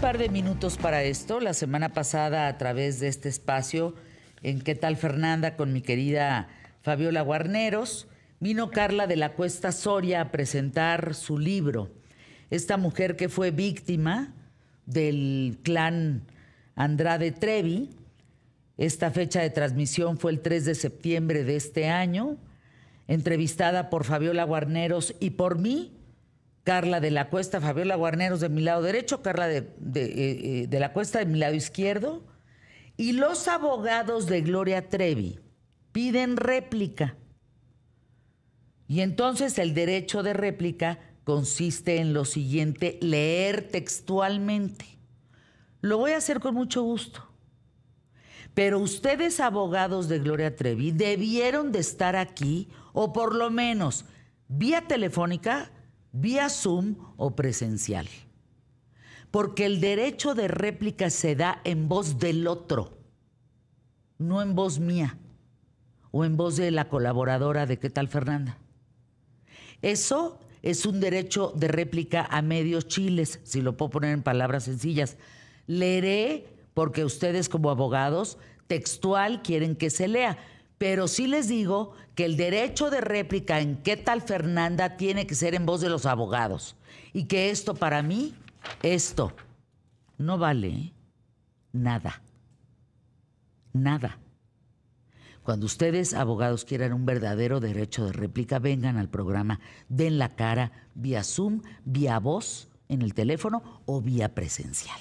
par de minutos para esto. La semana pasada, a través de este espacio, en ¿Qué tal Fernanda? con mi querida Fabiola Guarneros, vino Carla de la Cuesta Soria a presentar su libro. Esta mujer que fue víctima del clan Andrade Trevi. Esta fecha de transmisión fue el 3 de septiembre de este año. Entrevistada por Fabiola Guarneros y por mí, Carla de la Cuesta, Fabiola Guarneros de mi lado derecho, Carla eh, eh, de, la Cuesta de mi lado izquierdo. Y los abogados de Gloria Trevi piden réplica. Y entonces el derecho de réplica consiste en lo siguiente, leer textualmente. Lo voy a hacer con mucho gusto. Pero ustedes, abogados de Gloria Trevi, debieron de estar aquí, o por lo menos vía telefónica, vía Zoom o presencial. Porque el derecho de réplica se da en voz del otro, no en voz mía o en voz de la colaboradora de qué tal Fernanda. Eso es un derecho de réplica a medios chiles, si lo puedo poner en palabras sencillas. Leeré porque ustedes como abogados textual quieren que se lea. Pero sí les digo que el derecho de réplica en qué tal Fernanda tiene que ser en voz de los abogados. Y que esto para mí, esto, no vale ¿eh? nada. Nada. Cuando ustedes, abogados, quieran un verdadero derecho de réplica, vengan al programa, den la cara vía Zoom, vía voz en el teléfono o vía presencial.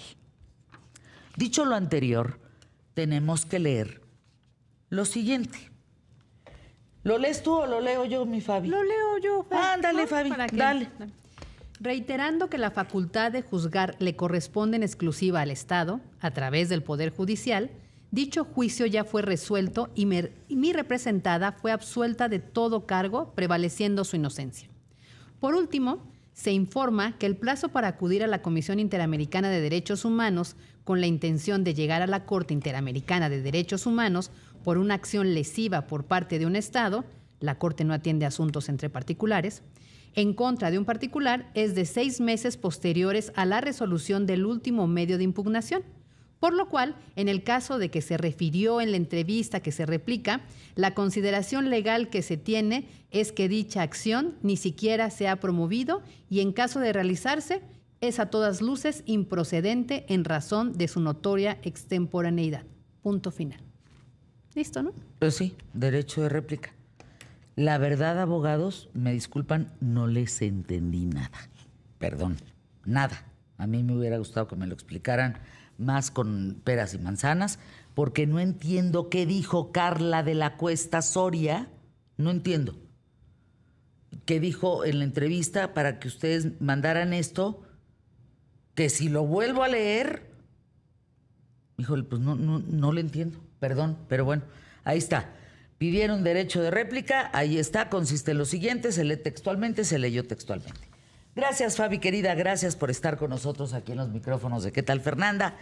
Dicho lo anterior, tenemos que leer lo siguiente. ¿Lo lees tú o lo leo yo, mi Fabi? Lo leo yo, Fabi. Ándale, Fabi, dale. Reiterando que la facultad de juzgar le corresponde en exclusiva al Estado, a través del Poder Judicial, dicho juicio ya fue resuelto y mi representada fue absuelta de todo cargo, prevaleciendo su inocencia. Por último, se informa que el plazo para acudir a la Comisión Interamericana de Derechos Humanos con la intención de llegar a la Corte Interamericana de Derechos Humanos por una acción lesiva por parte de un Estado, la Corte no atiende asuntos entre particulares, en contra de un particular es de seis meses posteriores a la resolución del último medio de impugnación. Por lo cual, en el caso de que se refirió en la entrevista que se replica, la consideración legal que se tiene es que dicha acción ni siquiera se ha promovido y en caso de realizarse, es a todas luces improcedente en razón de su notoria extemporaneidad. Punto final. Listo, ¿no? Pues sí, derecho de réplica. La verdad, abogados, me disculpan, no les entendí nada. Perdón, nada. A mí me hubiera gustado que me lo explicaran más con peras y manzanas, porque no entiendo qué dijo Carla de la Cuesta Soria, no entiendo, qué dijo en la entrevista para que ustedes mandaran esto, que si lo vuelvo a leer, híjole, pues no, no, no lo entiendo, perdón, pero bueno, ahí está. Pidieron derecho de réplica, ahí está, consiste en lo siguiente, se lee textualmente, se leyó textualmente. Gracias, Fabi, querida, gracias por estar con nosotros aquí en los micrófonos de ¿Qué tal, Fernanda?